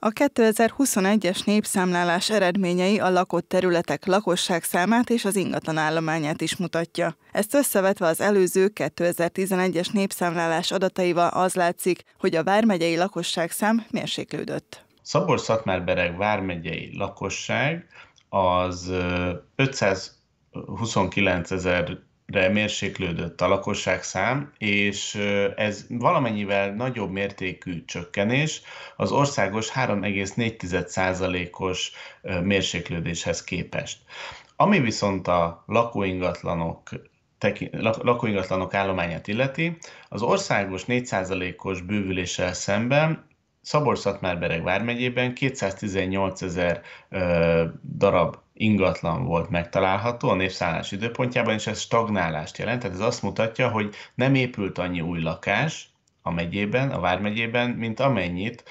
A 2021-es népszámlálás eredményei a lakott területek lakosság számát és az ingatlan állományát is mutatja. Ezt összevetve az előző 2011-es népszámlálás adataival az látszik, hogy a vármegyei lakosság szám mérséklődött. Szabor szatmárbereg vármegyei lakosság az 529 ezer re mérséklődött a lakosság szám, és ez valamennyivel nagyobb mértékű csökkenés az országos 3,4%-os mérséklődéshez képest. Ami viszont a lakóingatlanok lakóingatlanok állományát illeti, az országos 4%-os bővüléssel szemben szabolcs szatmár vármegyében 218 ezer darab ingatlan volt megtalálható a népszállás időpontjában, és ez stagnálást jelent, tehát ez azt mutatja, hogy nem épült annyi új lakás, a megyében, a vármegyében, mint amennyit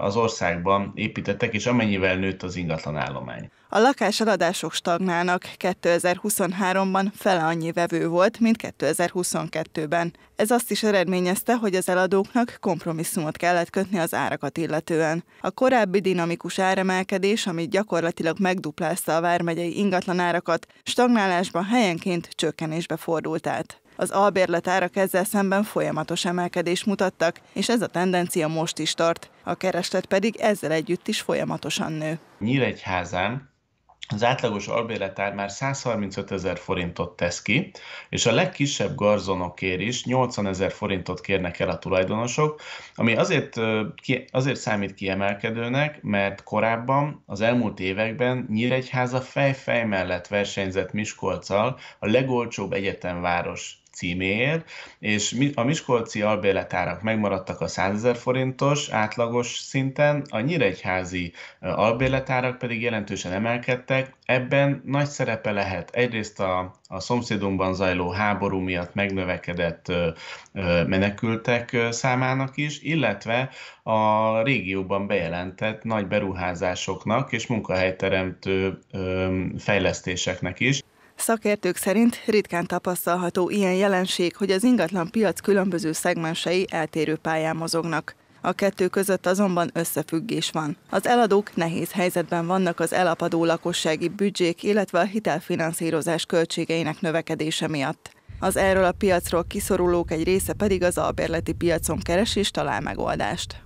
az országban építettek, és amennyivel nőtt az ingatlan állomány. A lakáseladások stagnálnak, 2023-ban fele annyi vevő volt, mint 2022-ben. Ez azt is eredményezte, hogy az eladóknak kompromisszumot kellett kötni az árakat illetően. A korábbi dinamikus áremelkedés, ami gyakorlatilag megduplázta a vármegyei ingatlan árakat, stagnálásban helyenként csökkenésbe fordult át. Az albérlet árak ezzel szemben folyamatos emelkedés mutattak, és ez a tendencia most is tart. A kereslet pedig ezzel együtt is folyamatosan nő. Nyíregyházán az átlagos albérletár már 135 ezer forintot tesz ki, és a legkisebb garzonokért is 80 ezer forintot kérnek el a tulajdonosok, ami azért, azért számít kiemelkedőnek, mert korábban, az elmúlt években Nyíregyháza fej-fej mellett versenyzett Miskolccal a legolcsóbb egyetemváros címéért, és a Miskolci albérletárak megmaradtak a 100 ezer forintos átlagos szinten, a nyíregyházi albérletárak pedig jelentősen emelkedtek. Ebben nagy szerepe lehet egyrészt a, a szomszédunkban zajló háború miatt megnövekedett menekültek számának is, illetve a régióban bejelentett nagy beruházásoknak és munkahelyteremtő fejlesztéseknek is. Szakértők szerint ritkán tapasztalható ilyen jelenség, hogy az ingatlan piac különböző szegmensei eltérő pályán mozognak. A kettő között azonban összefüggés van. Az eladók nehéz helyzetben vannak az elapadó lakossági büdzsék, illetve a hitelfinanszírozás költségeinek növekedése miatt. Az erről a piacról kiszorulók egy része pedig az albérleti piacon keres és talál megoldást.